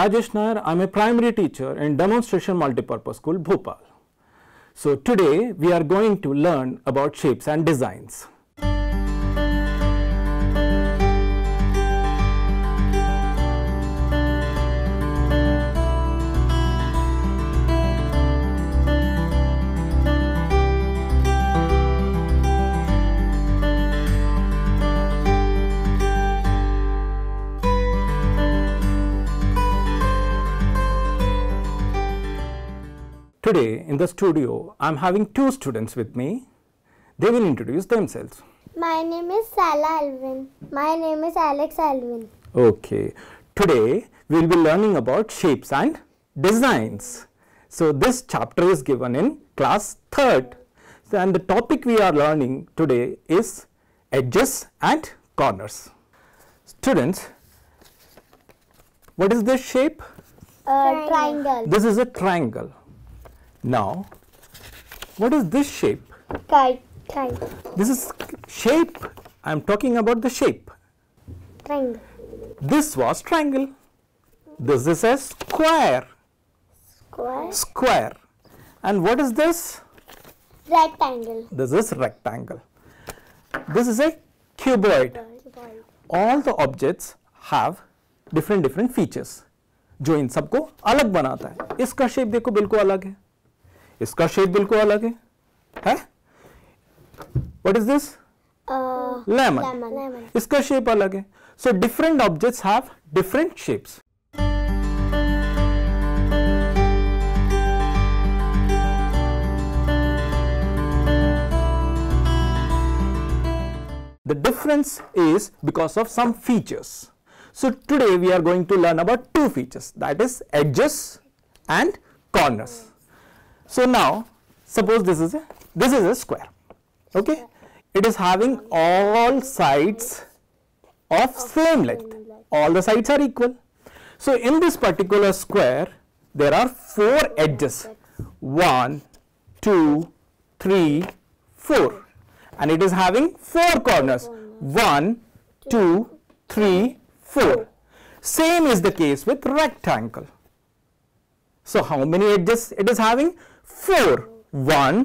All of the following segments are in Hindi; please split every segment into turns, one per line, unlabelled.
Rajesh Nair, I am a primary teacher in Demonstration Multipurpose School, Bhopal. So today we are going to learn about shapes and designs. Today in the studio, I am having two students with me. They will introduce themselves. My name is Salah Alvin. My name is Alex Alvin. Okay. Today we will be learning about shapes and designs. So this chapter is given in class 3rd. So, and the topic we are learning today is edges and corners. Students, what is this shape? triangle. This is a triangle. Now, what is this shape? Kite. Kite. This is shape. I am talking about the shape. Triangle. This was triangle. This is a square. Square. Square. And what is this? Rectangle. This is rectangle. This is a cuboid. cuboid. All the objects have different different features जो इन सबको अलग बनाता है इसका शेप देखो बिल्कुल अलग है इसका शेप बिल्कुल अलग है है व्हाट इज दिस लेमन इसका शेप अलग है so different objects have different shapes The difference is because of some features. So today we are going to learn about two features that is edges and corners. mm. So now suppose this is a this is a square. Okay, it is having all sides of same length. All the sides are equal. So in this particular square, there are four edges. One, two, three, four, and it is having four corners. One, two, three, four. Same is the case with rectangle. So how many edges it is having? 4. 1,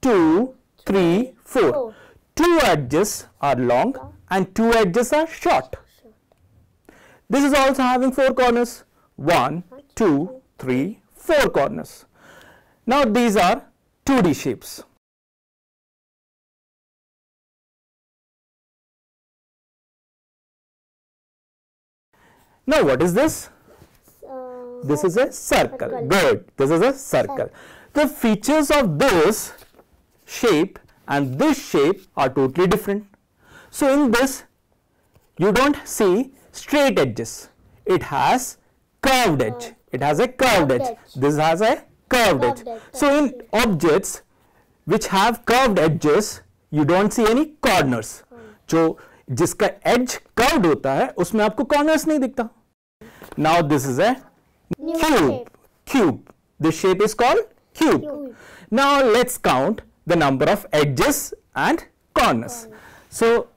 2, 3, 4. Two edges are long and two edges are short. This is also having four corners. 1, 2, 3, 4 corners. Now these are 2D shapes. Now what is this? Uh, this is a circle. circle. Good. This is a circle. circle the features of this shape and this shape are totally different. So, in this you do not see straight edges, it has curved oh. edge, it has a curved edge, this has a curved edge. So, in objects which have curved edges you do not see any corners, So, hmm. जिसका edge curved होता है उसमें आपको corners नहीं दिखता. Now, this is a cube, cube, this shape is called cube. Now let's count the number of edges and corners. So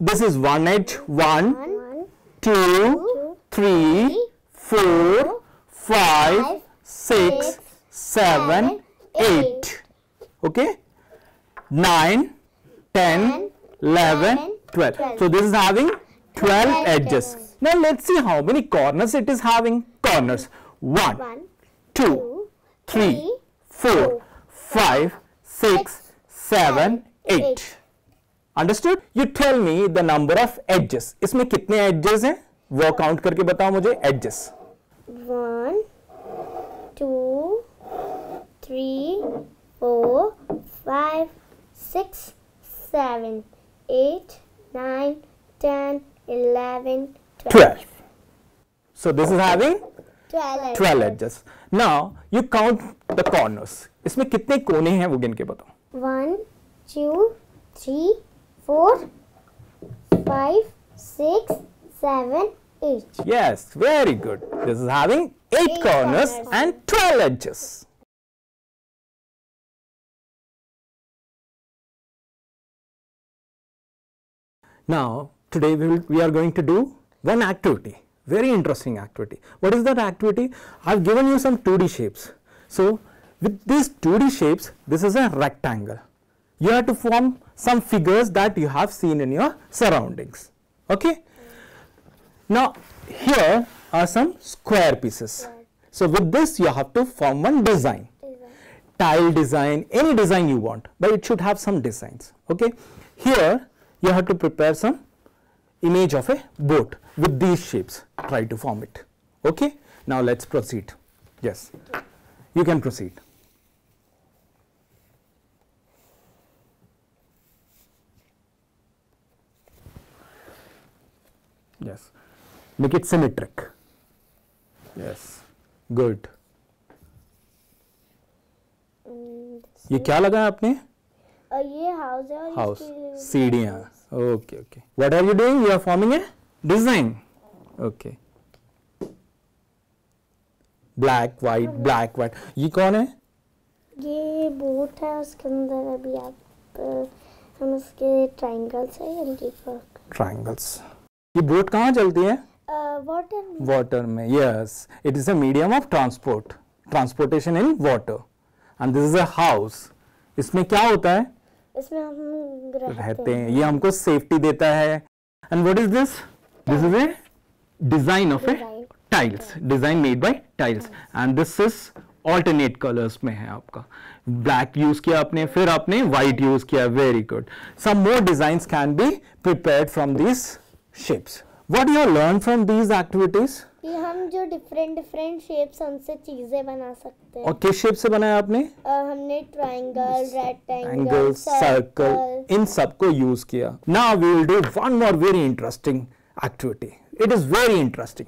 this is one edge, One, two, three, four, five, six, seven, eight. Okay? nine, ten, eleven, twelve. 10, 12. So this is having 12, edges. Now let's see how many corners it is having. Corners. 1, 2 three four five six seven eight understood you tell me the number of edges इसमें कितने एडजेस हैं वो काउंट करके बताओ मुझे edges one two three four five six seven eight nine ten eleven twelve so this is having 12 12 edges. Now you count the corners. इसमें कितने कोने हैं वो गिन के बताओ. One, two, three, four, five, six, seven, eight. Yes, very good. This is having eight, eight corners, corners and 12 edges. Now today we, will, we are going to do one activity very interesting activity. What is that activity? I have given you some 2D shapes. So, with these 2D shapes, this is a rectangle. You have to form some figures that you have seen in your surroundings. Okay. Now, here are some square pieces. So, with this you have to form one design, tile design, any design you want, but it should have some designs. Okay. Here you have to prepare some image of a boat with these shapes try to form it okay now let us proceed yes you can proceed yes make it symmetric yes good um, ये क्या लगाया आपने ये हाउस है और हाउस सीढ़ियाँ Okay, okay. What are you doing? You are forming a design. Okay. Black white black white ये कौन है ये बोट है उसके अंदर अभी आप हम उसके ट्रायंगल्स है एंटीक वर्क ट्रायंगल्स ये बोट कहाँ चलती है वाटर में वाटर में yes it is a medium of transport transportation in water and this is a house इसमें क्या होता है इसमें हम रहते हैं ये हमको सेफ्टी देता है and what is this this is a design of a tiles design made by tiles and this is alternate colours में है आपका ब्लैक यूज किया आपने फिर आपने व्हाइट यूज किया very good some more design can be prepare from this shapes what you learn from these activities कि हम जो डिफरेंट डिफरेंट शेप्स उनसे चीजें बना सकते हैं और किस शेप से बनाया आपने आ, हमने ट्राइंगल रेक्टेंगल सर्कल इन सब को यूज किया now we will do one more very interesting activity it is very interesting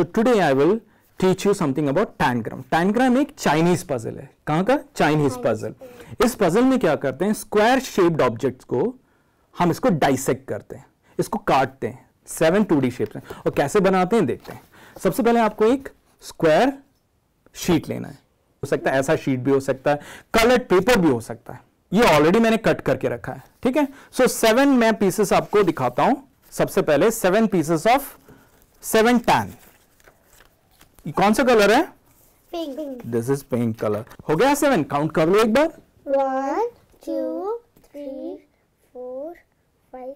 so today I will teach you something about tangram tangram एक चाइनीज पजल है कहाँ का चाइनीज पजल इस पजल में क्या करते हैं स्क्वायर शेप्ड ऑब्जेक्ट्स को हम इसको डाइसेक्ट करते हैं इसको काटते हैं सेवन टू डी शेप्स हैं और कैसे बनाते हैं देखते हैं सबसे पहले आपको एक स्क्वायर शीट लेना है हो सकता है ऐसा शीट भी हो सकता है कलर्ड पेपर भी हो सकता है ये ऑलरेडी मैंने कट करके रखा है ठीक है सो सेवन मैं पीसेस आपको दिखाता हूं सबसे पहले seven pieces of seven tan कौन सा कलर है pink this is pink colour हो गया सेवन काउंट कर लो एक बार one two three four five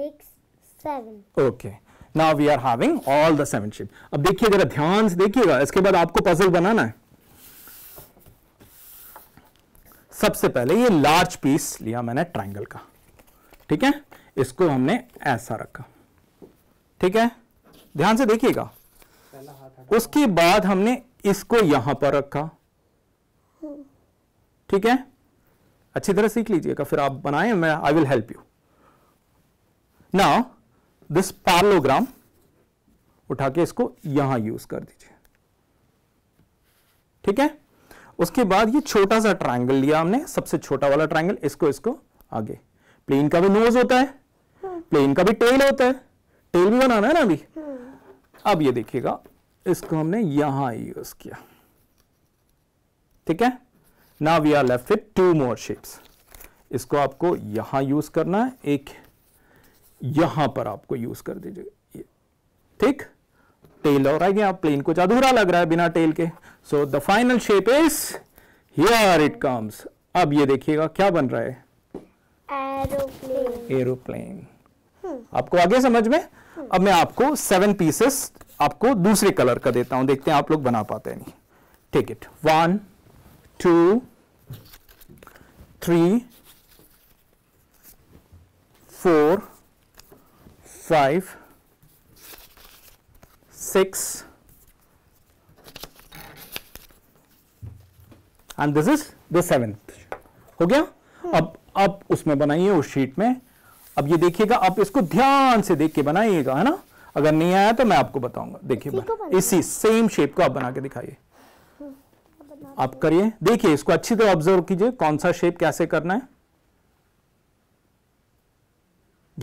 six seven okay now we are having all the seven shape अब देखिए जरा ध्यान से देखिएगा इसके बाद आपको पजल बनाना है सबसे पहले ये लार्ज पीस लिया मैंने ट्राइंगल का ठीक है इसको हमने ऐसा रखा ठीक है ध्यान से देखिएगा उसके बाद हमने इसको यहां पर रखा ठीक है अच्छी तरह सीख लीजिएगा फिर आप बनाए मैं I will help you now this parallelogram उठा के इसको यहां यूज कर दीजिए ठीक है उसके बाद ये छोटा सा ट्रायंगल लिया हमने सबसे छोटा वाला ट्रायंगल इसको इसको आगे प्लेन का भी नोज होता है प्लेन हाँ। का भी टेल होता है टेल भी बनाना है ना अभी हाँ। अब ये देखिएगा इसको हमने यहां यूज किया ठीक है ना we are left with two more shapes इसको आपको यहां यूज करना है एक यहां पर आपको यूज कर दीजिए ठीक टेल और आएगी आप प्लेन कुछ अधूरा लग रहा है बिना टेल के so the final shape is here it comes अब ये देखिएगा क्या बन रहा है एरोप्लेन एरोप्लेन hmm. आपको आगे समझ में hmm. अब मैं आपको सेवन पीसेस आपको दूसरे कलर का देता हूं देखते हैं आप लोग बना पाते हैं नहीं ठीक it one two three four five six and this is the seventh हो गया hmm. अब अब उसमें बनाइए उस शीट में अब ये देखिएगा आप इसको ध्यान से देख के बनाइएगा है ना अगर नहीं आया तो मैं आपको बताऊंगा देखिए इसी सेम शेप को आप बना के दिखाइए हम्म, आप करिए देखिए इसको अच्छी तरह ऑब्जर्व कीजिए कौन सा शेप कैसे करना है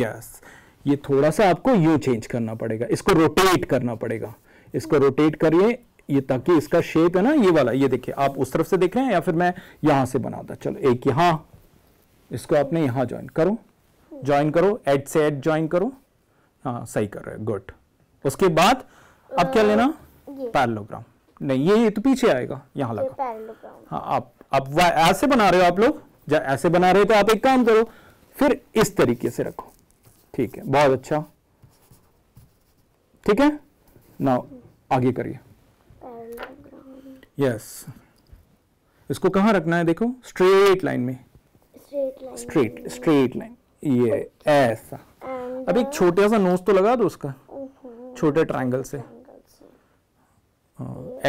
यस yes. ये थोड़ा सा आपको यू चेंज करना पड़ेगा इसको रोटेट करना पड़ेगा इसको रोटेट करिए ये ताकि इसका शेप है ना ये वाला ये देखिए आप उस तरफ से देख रहे हैं या फिर मैं यहां से बनाता चलो एक यहां इसको आपने यहां ज्वाइन करो ज्वाइन हम्म। करो एड से एड ज्वाइन करो हाँ सही कर रहे गुड उसके बाद अब क्या लेना पैरलोग्राम नहीं ये तो पीछे आएगा यहाँ लगा हाँ आप अब ऐसे बना रहे हो आप लोग जब ऐसे बना रहे हो तो आप एक काम करो फिर इस तरीके से रखो ठीक है बहुत अच्छा ठीक है ना आगे करिए यस इसको कहाँ रखना है देखो स्ट्रेट लाइन में स्ट्रेट स्ट्रेट स्ट्रेट लाइन ये ऐसा अब एक छोटा सा नोज तो लगा दो उसका छोटे ट्राइंगल से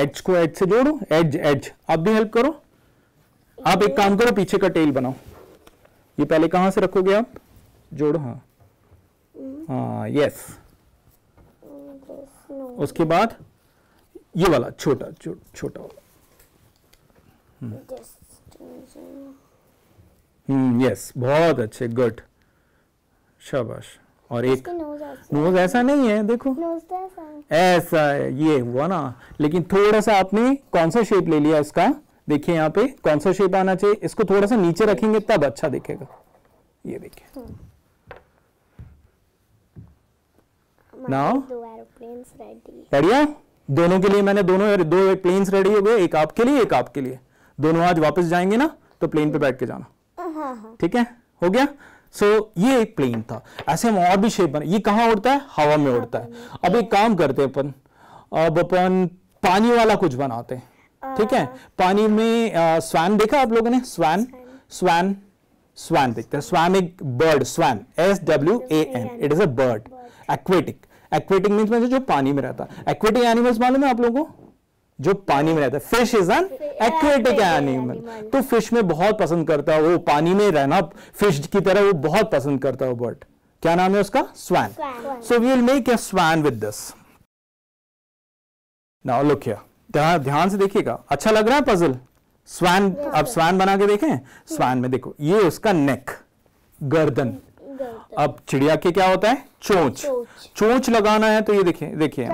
एज को एज से जोड़ो एज एज आप भी हेल्प करो आप एक काम करो पीछे का टेल बनाओ ये पहले कहां से रखोगे आप जोड़ो हाँ हम्म। हाँ यस हम्म, उसके बाद ये वाला छोटा छोटा वाला हम्म यस हम्म, बहुत अच्छे गुड शाबाश और एक नोज ऐसा नहीं है देखो तो ऐसा है ये हुआ ना लेकिन थोड़ा सा आपने कौन सा शेप ले लिया इसका देखिए यहाँ पे कौन सा शेप आना चाहिए इसको थोड़ा सा नीचे रखेंगे तब अच्छा दिखेगा ये देखिए नाउ हम्म। बढ़िया दोनों के लिए मैंने दोनों दो प्लेन्स रेडी हो गए एक आपके लिए एक आपके लिए दोनों आज वापस जाएंगे ना तो प्लेन पे बैठ के जाना हाँ, हाँ, हाँ। ठीक है हो गया सो so, ये एक प्लेन था ऐसे हम और भी शेप बने ये कहाँ उड़ता है हवा में उड़ता है हाँ। अब एक काम करते हैं अपन अब अपन पानी वाला कुछ बनाते हैं हाँ। ठीक है पानी में स्वैन देखा आप लोगों ने स्वैन स्वैन स्वैन देखते हैं स्वैन एक bird swan S W A N it is a bird aquatic aquatic means में जो पानी में रहता है एक्वेटिक एनिमल्स मालूम है आप लोगों को जो पानी में रहता है fish is an aquatic animal तो फिश में बहुत पसंद करता है वो पानी में रहना फिश की तरह वो बहुत पसंद करता है बर्ड क्या नाम है उसका swan so we will make a swan with this now look here ध्यान से देखिएगा अच्छा लग रहा है पजल स्वैन अब स्वैन बना के देखें स्वैन में देखो ये उसका नेक गर्दन अब चिड़िया के क्या होता है चोंच चोंच लगाना है तो ये देखिए देखिए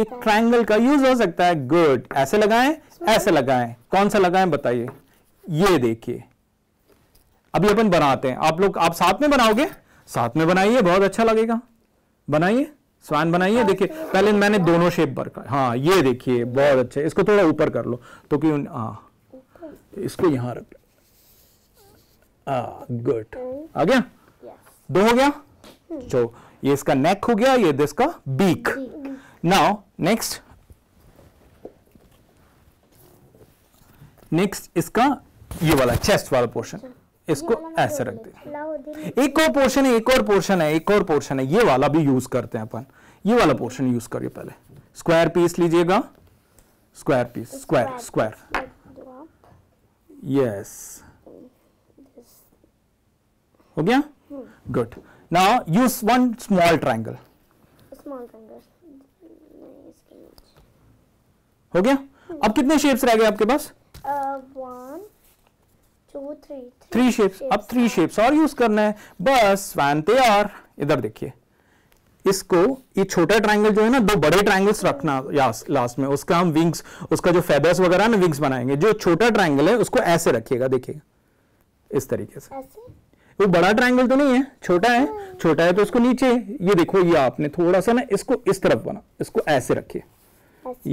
एक ट्रायंगल का यूज हो सकता है गुड ऐसे लगाएं ऐसे लगाएं कौन सा लगाएं बताइए ये देखिए अभी अपन बनाते हैं आप लोग आप साथ में बनाओगे साथ में बनाइए बहुत अच्छा लगेगा बनाइए स्वान बनाइए देखिए पहले मैंने दोनों शेप पर हाँ ये देखिए बहुत अच्छे इसको थोड़ा ऊपर कर लो तो कि हाँ इसको यहां रख गुड हम्म। आ गया दो हो गया तो ये इसका नेक हो गया ये इसका बीक नाउ नेक्स्ट नेक्स्ट इसका ये वाला चेस्ट वाला पोर्शन अच्छा। इसको ऐसे रख दे एक और पोर्शन है एक और पोर्शन है एक और पोर्शन है ये वाला भी यूज करते हैं अपन ये वाला पोर्शन यूज करिए पहले स्क्वायर पीस लीजिएगा square piece square square yes हो गया Hmm. Good. Now use one small triangle. Small triangle. हो गया अब कितने शेप्स रह गए आपके पास थ्री शेप्स अब थ्री शेप्स और यूज करना है बस वैन पे और इधर देखिए इसको ये छोटा ट्रायंगल जो है ना दो बड़े ट्रायंगल्स रखना लास्ट में उसका हम विंग्स उसका जो फेदर्स वगैरह ना विंग्स बनाएंगे जो छोटा ट्रायंगल है उसको ऐसे रखिएगा देखिएगा इस तरीके से ऐसे? वो बड़ा ट्राइंगल तो नहीं है छोटा है छोटा है तो उसको नीचे ये देखो ये आपने थोड़ा सा ना इसको इस तरफ बना इसको ऐसे रखिए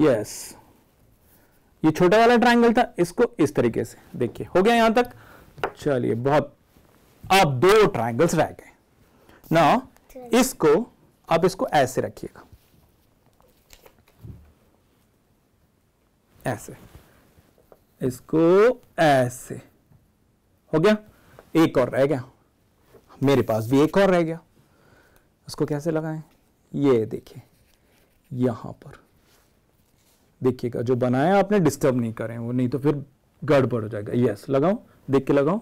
यस ये छोटा वाला ट्राइंगल था इसको इस तरीके से देखिए हो गया यहां तक चलिए बहुत आप दो ट्राइंगल्स रह गए ना इसको आप इसको ऐसे रखिएगा ऐसे इसको ऐसे हो गया एक और रह गया मेरे पास भी एक और रह गया उसको कैसे लगाएं ये देखिए यहां पर देखिएगा जो बनाया आपने डिस्टर्ब नहीं करें वो नहीं तो फिर गड़बड़ हो जाएगा यस लगाओ देख के लगाओ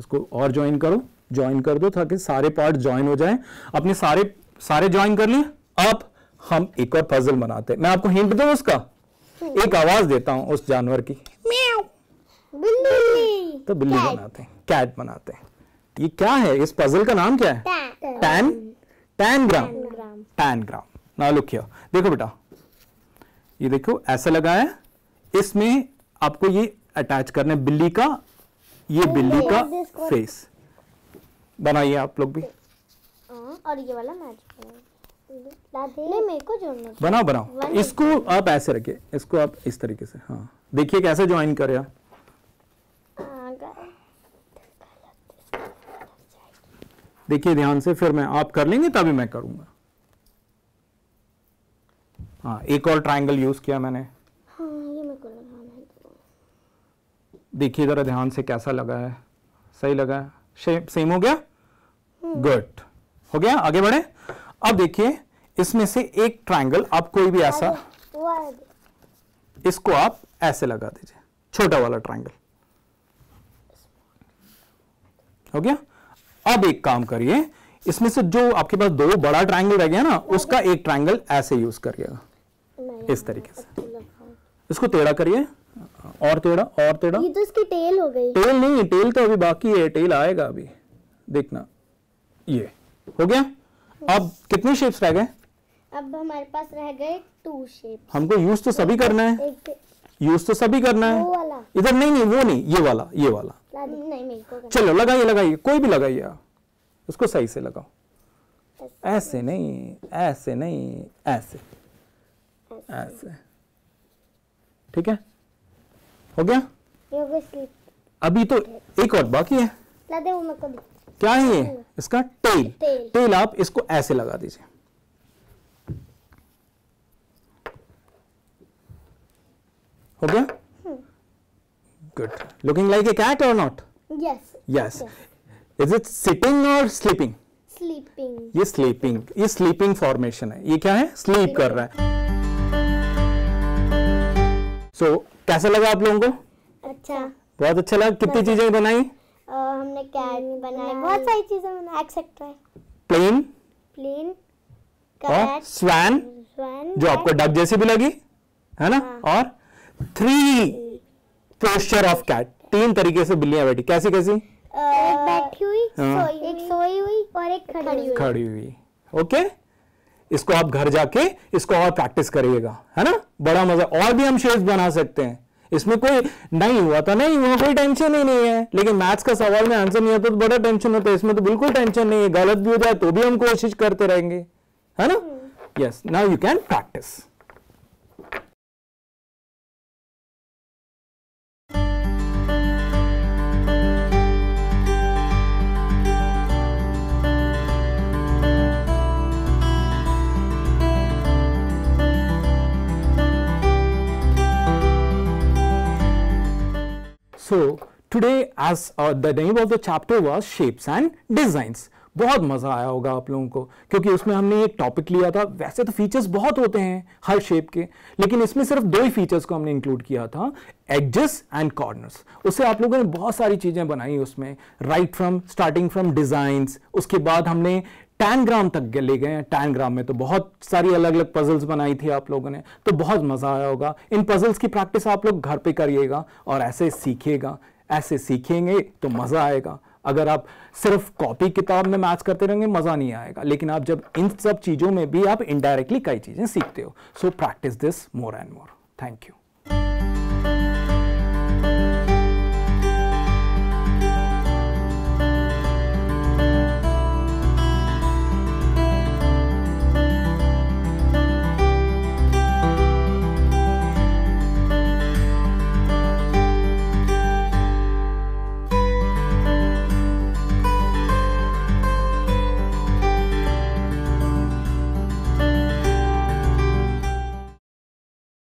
उसको और ज्वाइन करो ज्वाइन कर दो ताकि सारे पार्ट ज्वाइन हो जाएं अपने सारे सारे ज्वाइन कर लिए अब हम एक और पजल बनाते हैं मैं आपको हिंट दू उसका हम्म। एक आवाज देता हूं उस जानवर की तो बिल्ली बनाते हैं कैट बनाते हैं ये क्या है इस पजल का नाम क्या है tan tangram tangram ना लुक देखो बेटा ये देखो ऐसा लगाया इसमें आपको ये अटैच करना है बिल्ली का ये oh, बिल्ली का फेस बनाइए आप लोग भी हाँ, और ये वाला मैच को बनाओ बनाओ इसको आप ऐसे रखिए इसको आप इस तरीके से हाँ देखिए कैसे ज्वाइन करे आप हाँ, देखिए ध्यान से फिर मैं आप कर लेंगे तभी मैं करूंगा हाँ एक और ट्राइंगल यूज किया मैंने हाँ, देखिए जरा ध्यान से कैसा लगा है सही लगा है सेम हो गया गुड हम्म। हो गया आगे बढ़े अब देखिए इसमें से एक ट्राइंगल आप कोई भी ऐसा इसको आप ऐसे लगा दीजिए छोटा वाला ट्राइंगल हो गया अब एक काम करिए इसमें से जो आपके पास दो बड़ा ट्राइंगल रह गया ना उसका एक ट्राइंगल ऐसे यूज करिएगा इस तरीके से इसको टेढ़ा करिए और टेढ़ा और टेढ़ा ये तो इसकी टेल हो गई टेल नहीं टेल तो अभी बाकी है टेल आएगा अभी देखना ये हो गया अब कितने शेप्स रह गए अब हमारे पास रह गए टू शेप हमको यूज तो सभी करना है यूज तो सभी करना है इधर नहीं नहीं वो नहीं ये वाला ये वाला चलो लगाइए लगाइए कोई भी लगाइए उसको सही से लगाओ ऐसे नहीं ऐसे नहीं ऐसे ऐसे ठीक है हो गया अभी तो एक और बाकी है क्या है ये हाँ। इसका टेल टेल आप इसको ऐसे लगा दीजिए हो गया good looking like a cat or not yes yes is it sitting or sleeping sleeping ये स्लीपिंग ये स्लीपिंग फॉर्मेशन है ये क्या है स्लीप कर रहा है सो so, कैसा लगा आप लोगों को अच्छा बहुत अच्छा लगा कितनी चीजें बनाई हमने कैट hmm, बनाई बहुत सारी चीजें बनाई एक्सेट्रा प्लेन प्लेन और स्वैन जो आपको डब जैसी भी लगी है ना हाँ। और थ्री पोस्टर ऑफ कैट तीन तरीके से बिल्लियां बैठी कैसी कैसी एक बैठी हुई हाँ? एक सोई हुई और एक खड़ी हुई खड़ी हुई ओके इसको आप घर जाके इसको और प्रैक्टिस करिएगा है ना बड़ा मजा और भी हम शेप्स बना सकते हैं इसमें कोई नहीं हुआ था तो नहीं हुआ कोई टेंशन ही नहीं है लेकिन मैथ्स का सवाल में आंसर नहीं आता तो बड़ा टेंशन होता है इसमें तो बिल्कुल टेंशन नहीं है गलत भी हो जाए तो भी हम कोशिश करते रहेंगे है ना yes now you can practice so today as the name of the chapter was shapes and designs बहुत मज़ा आया होगा आप लोगों को क्योंकि उसमें हमने एक टॉपिक लिया था वैसे तो फीचर्स बहुत होते हैं हर शेप के लेकिन इसमें सिर्फ दो ही फीचर्स को हमने इंक्लूड किया था एडजस्ट एंड कॉर्नर्स उससे आप लोगों ने बहुत सारी चीज़ें बनाई उसमें right from starting from designs उसके बाद हमने टैनग्राम ग्राम तक ले गए हैं टैनग्राम ग्राम में तो बहुत सारी अलग अलग पजल्स बनाई थी आप लोगों ने तो बहुत मज़ा आया होगा इन पजल्स की प्रैक्टिस आप लोग घर पे करिएगा और ऐसे सीखिएगा ऐसे सीखेंगे तो मज़ा आएगा अगर आप सिर्फ कॉपी किताब में मैच करते रहेंगे मज़ा नहीं आएगा लेकिन आप जब इन सब चीज़ों में भी आप इनडायरेक्टली कई चीज़ें सीखते हो so practice this more and more thank you